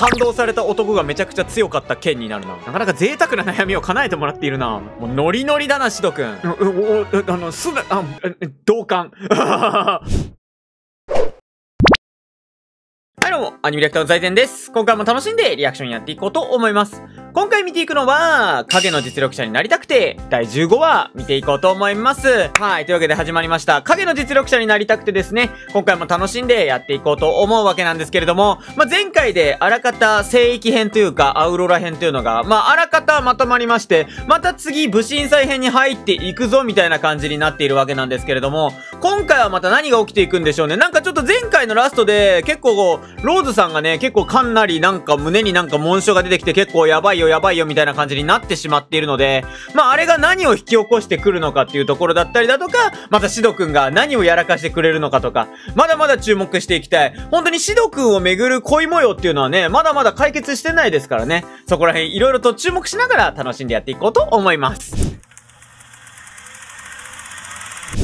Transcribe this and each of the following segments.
感動された男がめちゃくちゃ強かった件になるな。なかなか贅沢な悩みを叶えてもらっているな。もうノリノリだな、シド君。お、お、あの、すぐ、あ、同感。はいどうも、アニメリアクターの財前です。今回も楽しんでリアクションやっていこうと思います。今回見ていくのは、影の実力者になりたくて、第15話見ていこうと思います。はい。というわけで始まりました。影の実力者になりたくてですね、今回も楽しんでやっていこうと思うわけなんですけれども、まあ、前回であらかた聖域編というか、アウロラ編というのが、まあ、あらかたまとまりまして、また次、武神祭編に入っていくぞ、みたいな感じになっているわけなんですけれども、今回はまた何が起きていくんでしょうね。なんかちょっと前回のラストで、結構、こう、ローズさんがね、結構かなりなんか胸になんか紋章が出てきて結構やばいよ、やばいよ、みたいな感じになってしまっているので、まあ、あれが何を引き起こしてくるのかっていうところだったりだとか、またシドくんが何をやらかしてくれるのかとか、まだまだ注目していきたい。本当にシドくんをめぐる恋模様っていうのはね、まだまだ解決してないですからね、そこら辺いろいろと注目しながら楽しんでやっていこうと思います。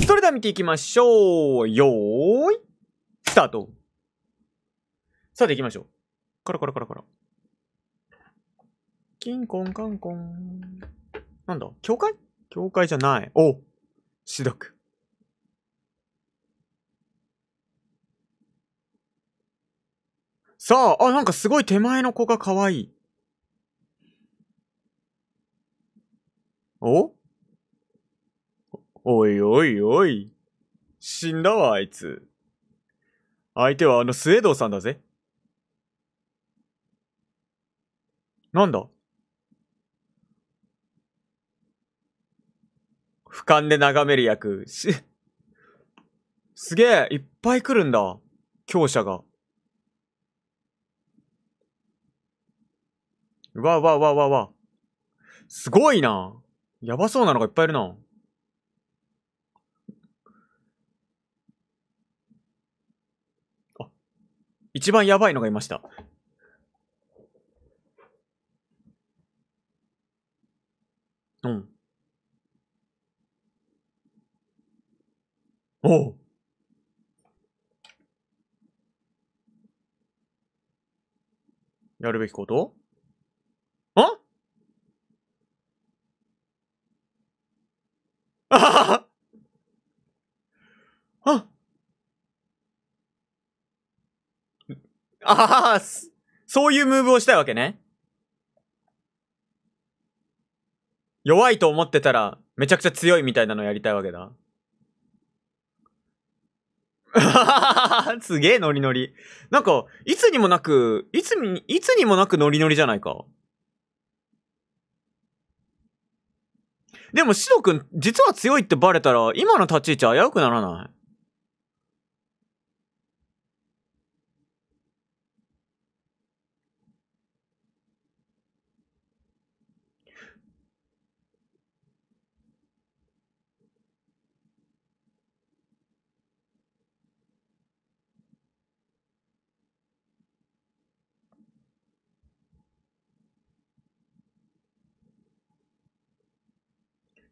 それでは見ていきましょう。よーい、スタート。さて行きましょう。コロコロコロコロ。キンコンカンコン。なんだ教会教会じゃない。おしどく。さあ、あ、なんかすごい手前の子が可愛い。おおいおいおい。死んだわ、あいつ。相手はあのスエドウさんだぜ。なんだ瞰で眺める役。し、すげえ、いっぱい来るんだ。強者が。わわわわわ。すごいな。やばそうなのがいっぱいいるな。あ、一番やばいのがいました。うん。おう。やるべきことあああああそういうムーブをしたいわけね。弱いと思ってたら、めちゃくちゃ強いみたいなのやりたいわけだ。すげえノリノリ。なんか、いつにもなく、いつに、いつにもなくノリノリじゃないか。でも、シド君、実は強いってバレたら、今の立ち位置危うくならない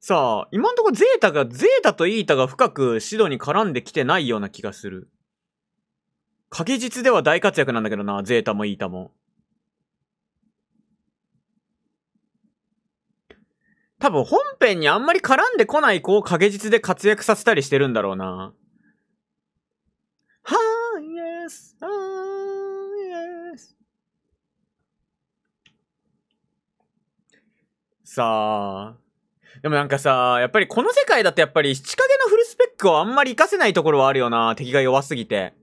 さあ、今んとこゼータが、ゼータとイータが深くシドに絡んできてないような気がする。確実では大活躍なんだけどな、ゼータもイータも。多分本編にあんまり絡んでこない子を影実で活躍させたりしてるんだろうな。はーイエス、はーイエス。さあ、でもなんかさ、やっぱりこの世界だとやっぱり七影のフルスペックをあんまり活かせないところはあるよな。敵が弱すぎて。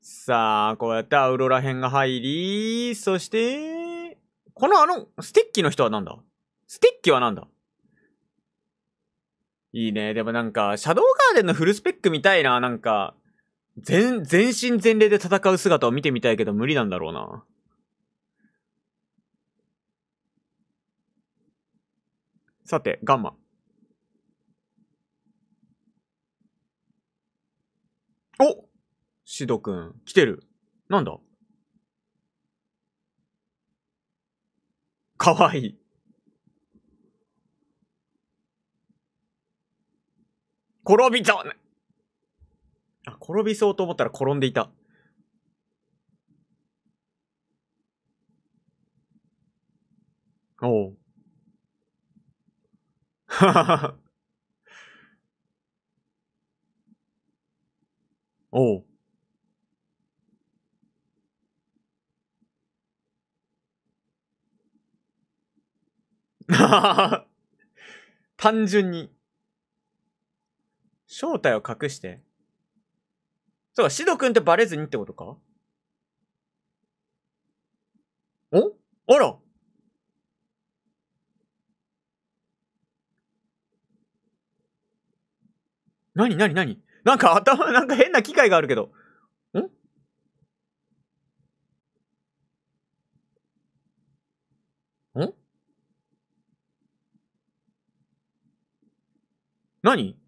さあ、こうやってアウロラ編が入り、そして、このあの、ステッキの人はなんだステッキはなんだいいね。でもなんか、シャドウガーデンのフルスペックみたいな、なんか、全、全身全霊で戦う姿を見てみたいけど無理なんだろうな。さて、ガンマ。おシドくん、来てる。なんだかわいい。転びそうあ、転びそうと思ったら転んでいた。おう。おう。単純に。正体を隠して。そうか、シド君ってバレずにってことかおあらなになになになんか頭、なんか変な機械があるけど。んんに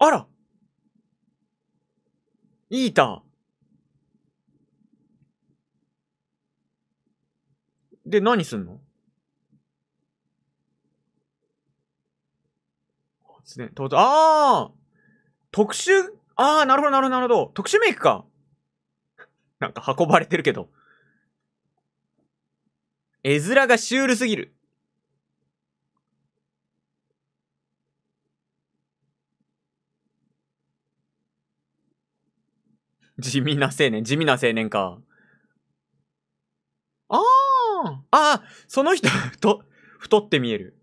あらイーターで、何すんのすとうとう、ああ特殊、ああ、なるほど、なるほど、なるほど。特殊メイクか。なんか運ばれてるけど。絵面がシュールすぎる。地味な青年、地味な青年か。ああああその人、と、太って見える。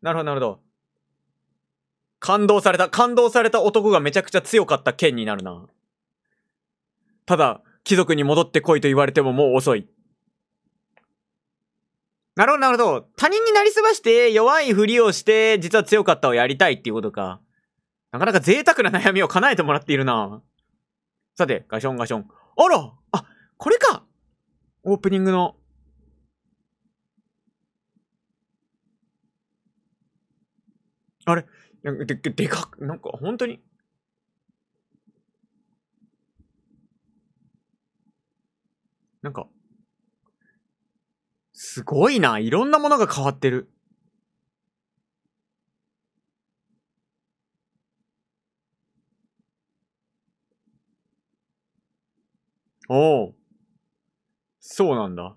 なるほど、なるほど。感動された。感動された男がめちゃくちゃ強かった剣になるな。ただ、貴族に戻ってこいと言われてももう遅い。なるほど、なるほど。他人になりすまして、弱いふりをして、実は強かったをやりたいっていうことか。なかなか贅沢な悩みを叶えてもらっているな。さて、ガションガション。あらあ、これかオープニングの。あれなんかで、でかく、なんか本当に。なんか、すごいな。いろんなものが変わってる。おお。そうなんだ。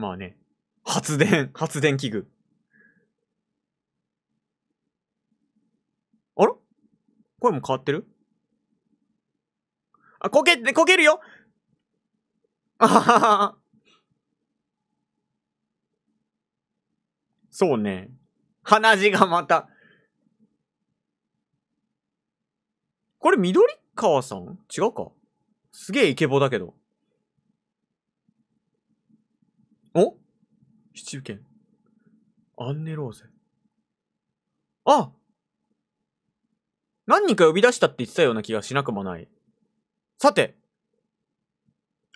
まあね、発電、発電器具。あら声も変わってるあ、こけ、こけるよあははは。そうね。鼻血がまた。これ、緑川さん違うかすげえイケボだけど。チュアンネローゼ。あ何人か呼び出したって言ってたような気がしなくもない。さて。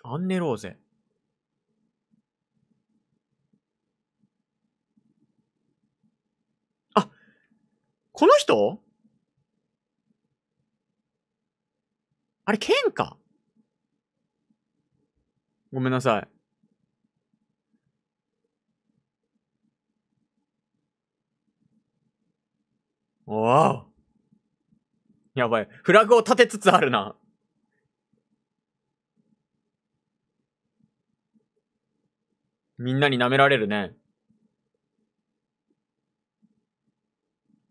アンネローゼ。あ、この人あれ、剣かごめんなさい。おお。やばい。フラグを立てつつあるな。みんなに舐められるね。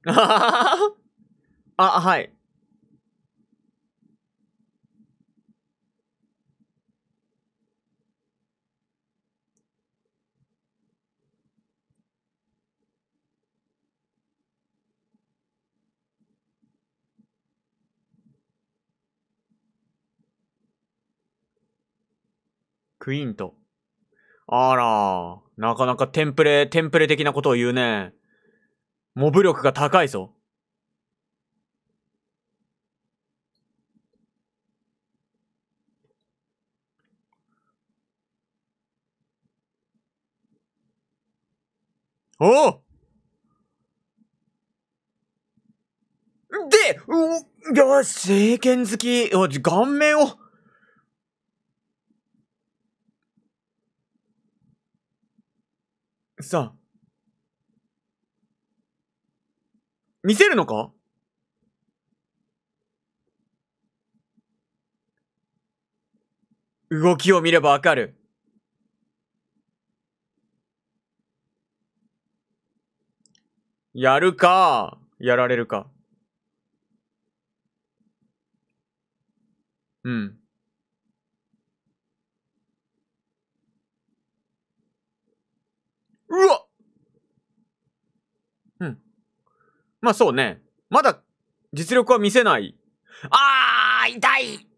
あ、はい。クイント。あら、なかなかテンプレ、テンプレ的なことを言うね。モブ力が高いぞ。おうで、お、よし、政権好き、顔面を、さあ。見せるのか動きを見ればわかる。やるか、やられるか。うん。うわうん。まあそうね。まだ実力は見せない。あー痛い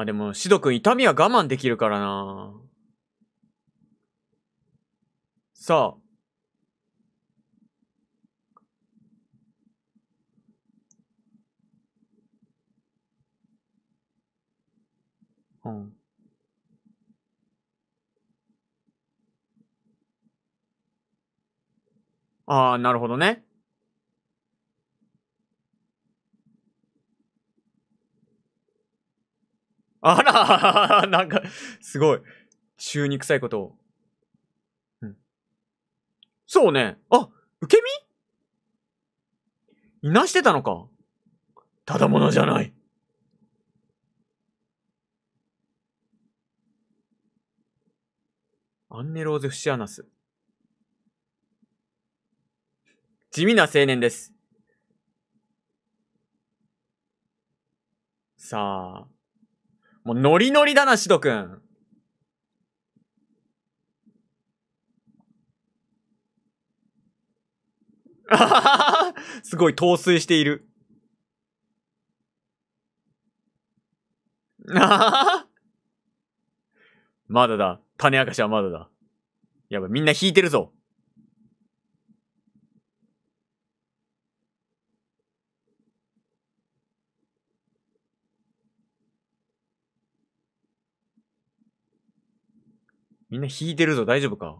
まあでも、シド君痛みは我慢できるからな。さあ。うん。ああ、なるほどね。あら、なんか、すごい。中に臭いことを。うん。そうね。あ、受け身いなしてたのか。ただものじゃない。アンネローゼ・フシアナス。地味な青年です。さあ。もうノリノリだな、シド君。すごい陶酔している。まだだ。種明かしはまだだ。やばい、みんな引いてるぞ。みんな引いてるぞ、大丈夫か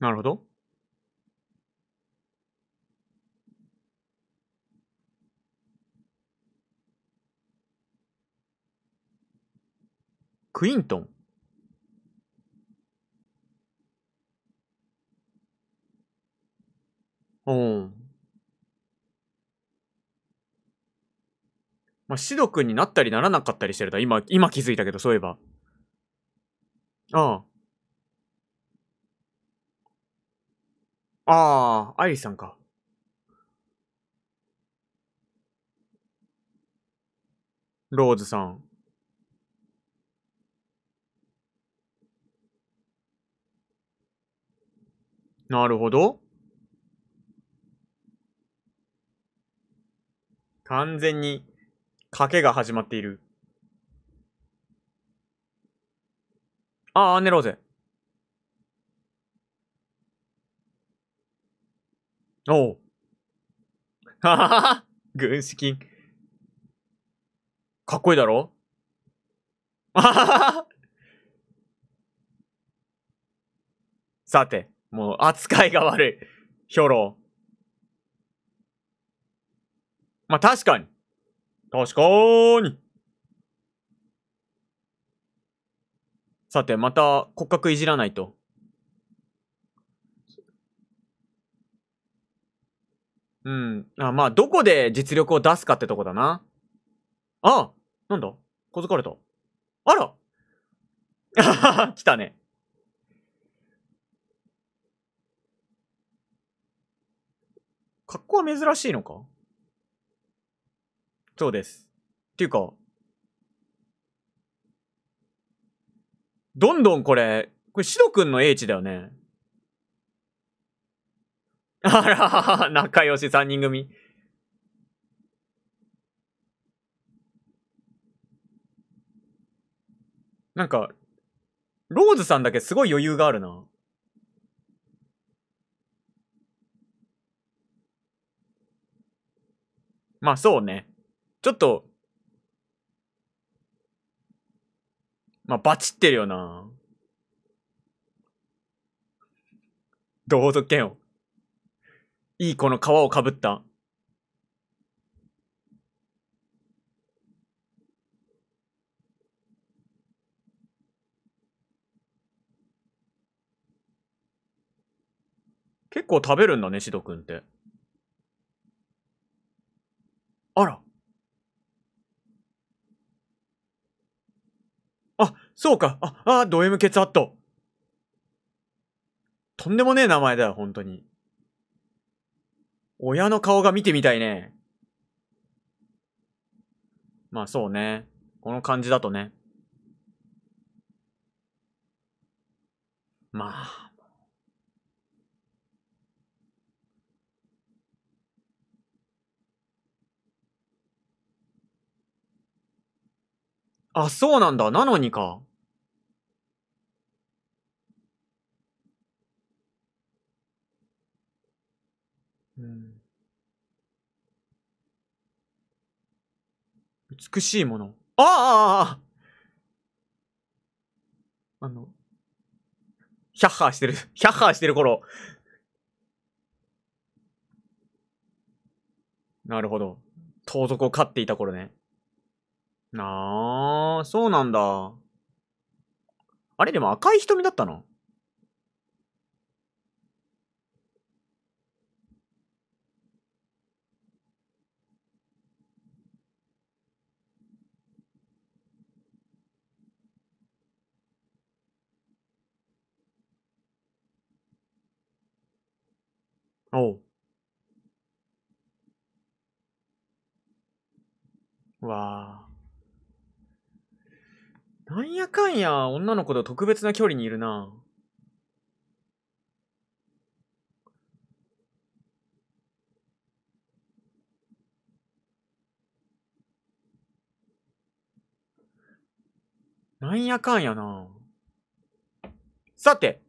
なるほど。クイントン。うん。まあ、シド君になったりならなかったりしてるだ。今、今気づいたけど、そういえば。ああ。ああ、アイリさんか。ローズさん。なるほど。完全に賭けが始まっている。ああ、寝ろうぜ。おう。ははは軍資金。かっこいいだろあははさて、もう扱いが悪い。ヒョロ。まあ、確かに。確かーに。さて、また骨格いじらないと。うん。あ、まあ、どこで実力を出すかってとこだな。あなんだ小づかれた。あらあはは、来たね。格好は珍しいのかそうです。っていうか、どんどんこれ、これシド君の英知だよね。あら、仲良し3人組。なんか、ローズさんだけすごい余裕があるな。まあそうね。ちょっと、まあバチってるよな。どうぞけよ。を。いいこの皮をかぶった。結構食べるんだね、シドくんって。あら。あ、そうか。あ、あ、ド M アット。とんでもねえ名前だよ、本当に。親の顔が見てみたいね。まあそうね。この感じだとね。まあ。あ、そうなんだ。なのにか。美しいもの。あああの、ヒャッハーしてる、ヒャッハーしてる頃。なるほど。盗賊を飼っていた頃ね。なあ、そうなんだ。あれでも赤い瞳だったのおう。わあ。なんやかんや、女の子と特別な距離にいるな。なんやかんやな。さて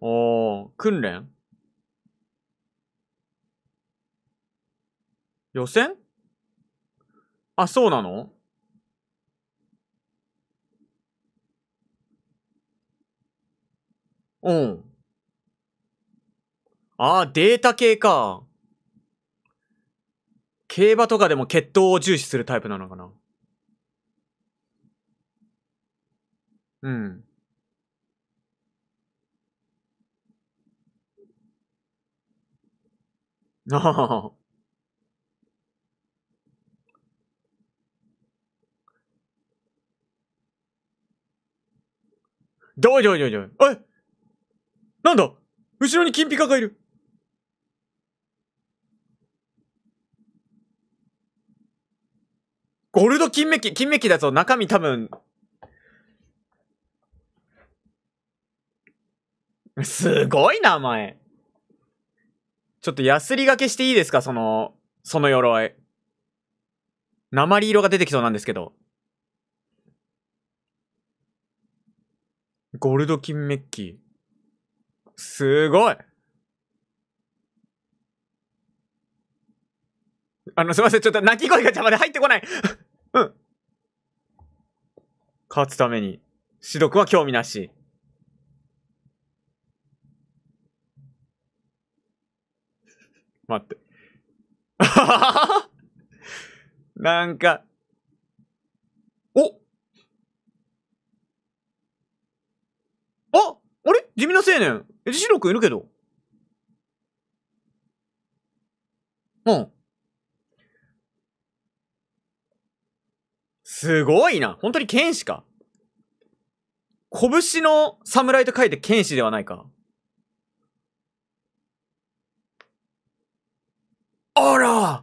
おー、訓練予選あ、そうなのうん。ああ、データ系か。競馬とかでも決闘を重視するタイプなのかな。うん。あ あ。どいどいどいどい。えなんだ後ろに金ピカがいる。ゴールド金メッキ、金メッキだぞ。中身多分。すごい名前。ちょっとヤスリがけしていいですかその、その鎧。鉛色が出てきそうなんですけど。ゴルド金メッキ。すごいあの、すいません。ちょっと泣き声が邪魔で入ってこない うん。勝つために。指導は興味なし。待って。なんか、おああれ地味な青年。え、ジシロ君いるけど。うん。すごいな。本当に剣士か。拳の侍と書いて剣士ではないか。あら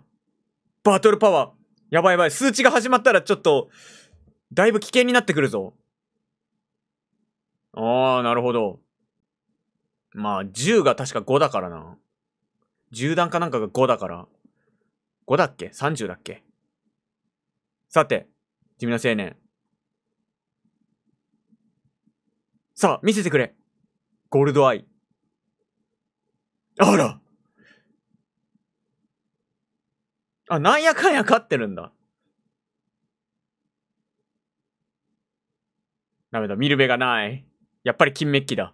バトルパワー。やばいやばい。数値が始まったらちょっと、だいぶ危険になってくるぞ。ああ、なるほど。まあ、10が確か5だからな。10段かなんかが5だから。5だっけ ?30 だっけさて、地味な青年。さあ、見せてくれ。ゴールドアイ。あらあ、なんやかんや勝ってるんだ。ダメだ、見る目がない。やっぱり金メッキだ。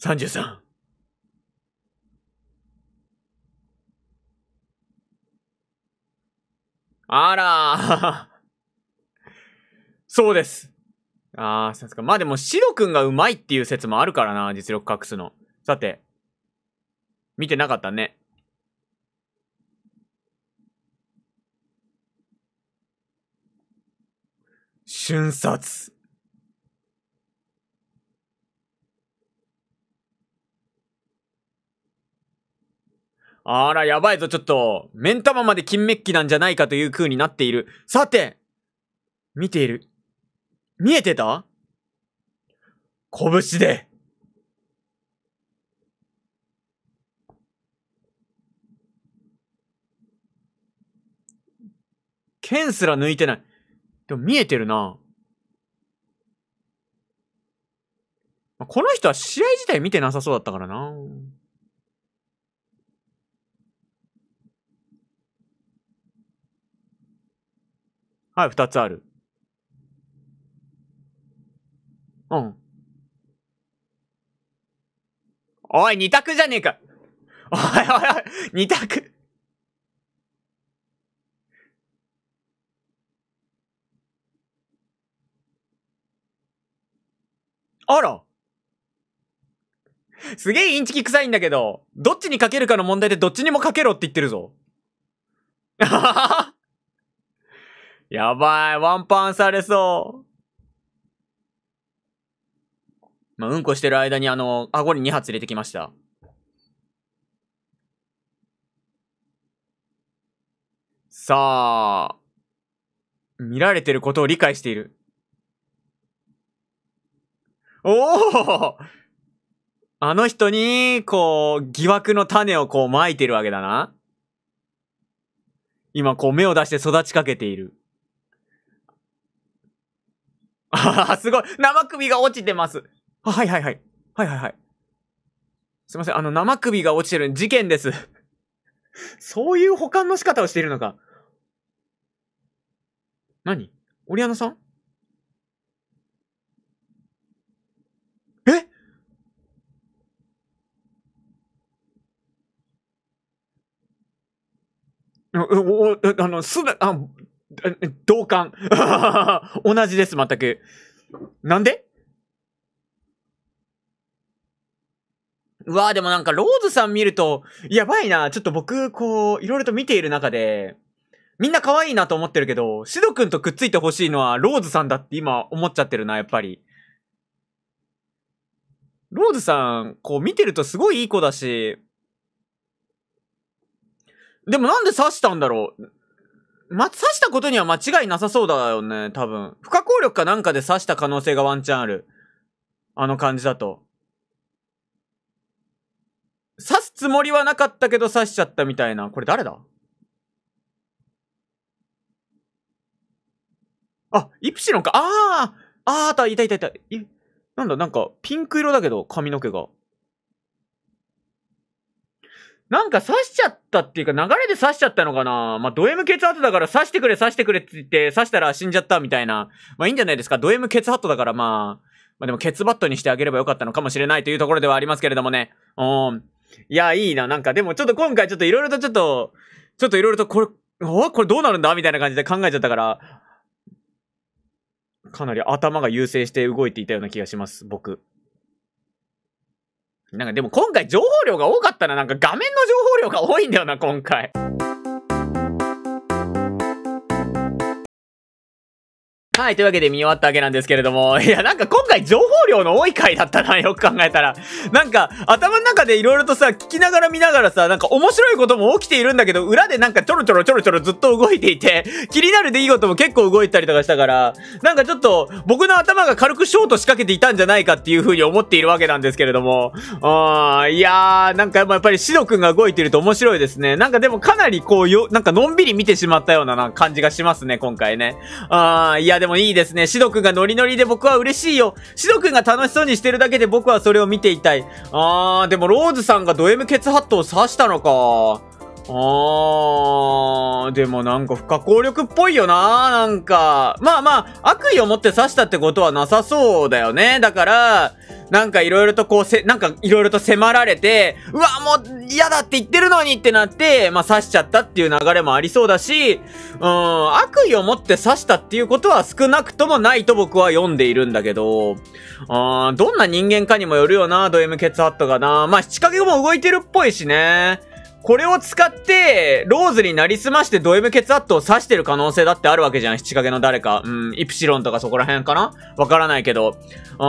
33。あらそうです。あー、さすが。まあでも、シロくんがうまいっていう説もあるからな、実力隠すの。さて。見てなかったね。瞬殺。あら、やばいぞ、ちょっと。目ん玉まで金メッキなんじゃないかという風になっている。さて見ている。見えてた拳で。剣すら抜いてない。でも見えてるな。この人は試合自体見てなさそうだったからな。はい、二つある。うん。おい、二択じゃねえか。おいおいおい、二択。あらすげえインチキ臭いんだけど、どっちにかけるかの問題でどっちにもかけろって言ってるぞ。やばい、ワンパンされそう。まあ、うんこしてる間にあの、顎に2発入れてきました。さあ、見られてることを理解している。おおあの人に、こう、疑惑の種をこう撒いてるわけだな。今こう目を出して育ちかけている。ああ、すごい生首が落ちてますあ、はいはいはい。はいはいはい。すいません、あの生首が落ちてる事件です。そういう保管の仕方をしているのか。何オリアナさんお、あの、すあ、同感。同じです、全く。なんでうわーでもなんか、ローズさん見ると、やばいな。ちょっと僕、こう、いろいろと見ている中で、みんな可愛いなと思ってるけど、シド君とくっついてほしいのは、ローズさんだって今思っちゃってるな、やっぱり。ローズさん、こう見てるとすごいいい子だし、でもなんで刺したんだろうま、刺したことには間違いなさそうだよね、多分。不可抗力かなんかで刺した可能性がワンチャンある。あの感じだと。刺すつもりはなかったけど刺しちゃったみたいな。これ誰だあ、イプシロンか。ああああ、いたいたいた。い、なんだ、なんか、ピンク色だけど、髪の毛が。なんか刺しちゃったっていうか、流れで刺しちゃったのかなまあ、ド M 血圧だから刺してくれ刺してくれって言って刺したら死んじゃったみたいな。まあ、いいんじゃないですか。ド M 血ハットだからまあ、まあ、でもケツバットにしてあげればよかったのかもしれないというところではありますけれどもね。うん。いや、いいな。なんかでもちょっと今回ちょっといろいろとちょっと、ちょっといろいろとこれ、おこれどうなるんだみたいな感じで考えちゃったから、かなり頭が優勢して動いていたような気がします、僕。なんかでも今回情報量が多かったな。なんか画面の情報量が多いんだよな、今回。はい、というわけで見終わったわけなんですけれども、いや、なんか今回情報量の多い回だったな、よく考えたら。なんか、頭の中で色々とさ、聞きながら見ながらさ、なんか面白いことも起きているんだけど、裏でなんかちょろちょろちょろちょろずっと動いていて、気になる出来事も結構動いたりとかしたから、なんかちょっと、僕の頭が軽くショート仕掛けていたんじゃないかっていう風に思っているわけなんですけれども、うーん、いやー、なんかやっぱりシド君が動いてると面白いですね。なんかでもかなりこう、よ、なんかのんびり見てしまったような感じがしますね、今回ね。うん、いや、でもいいですね。シド君がノリノリで僕は嬉しいよ。シド君が楽しそうにしてるだけで僕はそれを見ていたい。あー、でもローズさんがド M ケツハットを刺したのか。あー、でもなんか不可抗力っぽいよななんか。まあまあ、悪意を持って刺したってことはなさそうだよね。だから、なんかいろいろとこうせ、なんかいろいろと迫られて、うわ、もう嫌だって言ってるのにってなって、まあ刺しちゃったっていう流れもありそうだし、うん、悪意を持って刺したっていうことは少なくともないと僕は読んでいるんだけど、あどんな人間かにもよるよなド M ケツハットがなまあ、仕掛けも動いてるっぽいしね。これを使って、ローズになりすましてド M ケツアットを刺してる可能性だってあるわけじゃん。七影の誰か。うん、イプシロンとかそこら辺かなわからないけど。う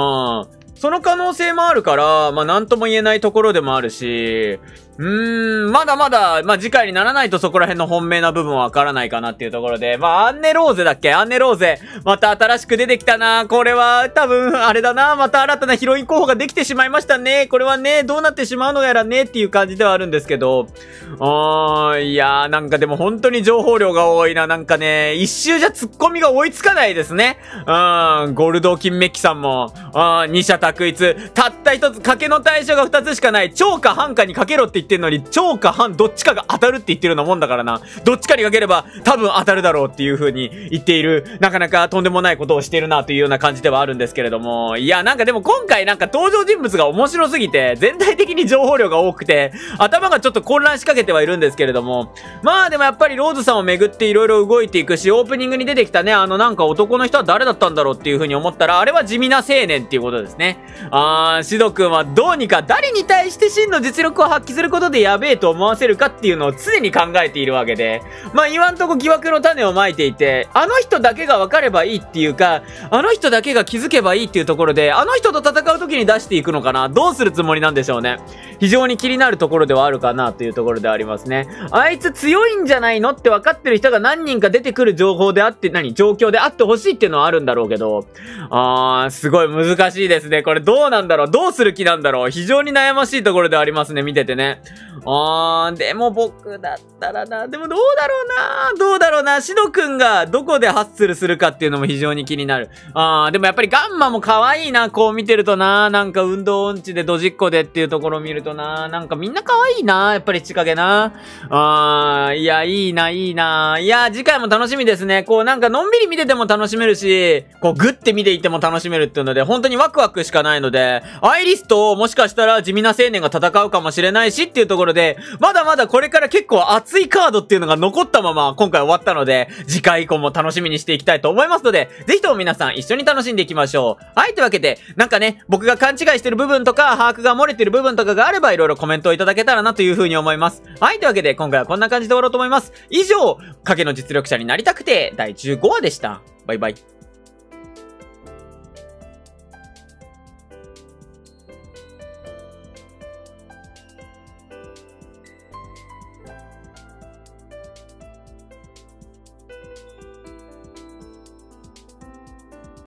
ん。その可能性もあるから、まあ、なんとも言えないところでもあるし、うーん、まだまだ、まあ、次回にならないとそこら辺の本命な部分はわからないかなっていうところで、まあ、アンネローゼだっけアンネローゼ。また新しく出てきたな。これは、多分、あれだな。また新たなヒロイン候補ができてしまいましたね。これはね、どうなってしまうのやらねっていう感じではあるんですけど。うーん、いやー、なんかでも本当に情報量が多いな。なんかね、一周じゃ突っ込みが追いつかないですね。うーん、ゴールドキ金メッキさんも、あー、二社択一。たった一つ、賭けの対象が二つしかない。超か半かにかけろって言ってんのに、超か半どっちかが当たるって言ってるようなもんだからな。どっちかに賭ければ多分当たるだろうっていう風に言っている、なかなかとんでもないことをしてるなというような感じではあるんですけれども。いや、なんかでも今回なんか登場人物が面白すぎて、全体的に情報量が多くて、頭がちょっと混乱しかけてはいるんですけれども。まあでもやっぱりローズさんをめぐって色々動いていくし、オープニングに出てきたね、あのなんか男の人は誰だったんだろうっていう風に思ったら、あれは地味な青年っていうことですね。あー、シド君はどうにか誰に対して真の実力を発揮することでやべえと思わせるかっていうのを常に考えているわけで。まあわんとこ疑惑の種をまいていて、あの人だけが分かればいいっていうか、あの人だけが気づけばいいっていうところで、あの人と戦う時に出していくのかなどうするつもりなんでしょうね。非常に気になるところではあるかなというところでありますね。あいつ強いんじゃないのって分かってる人が何人か出てくる情報であって、何状況であってほしいっていうのはあるんだろうけど、あー、すごい難しいですね。これどうなんだろうどうする気なんだろう非常に悩ましいところでありますね、見ててね。あー、でも僕だったらな、でもどうだろうなどうだろうなしのくんがどこでハッスルするかっていうのも非常に気になる。あー、でもやっぱりガンマも可愛いな、こう見てるとななんか運動音痴でドジっ子でっていうところを見るとななんかみんな可愛いなやっぱり仕掛けなあー、いや、いいな、いいな。いや、次回も楽しみですね。こうなんかのんびり見てても楽しめるし、こうグッて見ていても楽しめるっていうので、本当にワクワクしかかないので、アイリスともしかしたら地味な青年が戦うかもしれないしっていうところで、まだまだこれから結構熱いカードっていうのが残ったまま今回終わったので、次回以降も楽しみにしていきたいと思いますので、ぜひとも皆さん一緒に楽しんでいきましょう。はい、というわけで、なんかね、僕が勘違いしてる部分とか、把握が漏れてる部分とかがあれば、色々コメントをいただけたらなというふうに思います。はい、というわけで今回はこんな感じで終わろうと思います。以上、影の実力者になりたくて、第15話でした。バイバイ。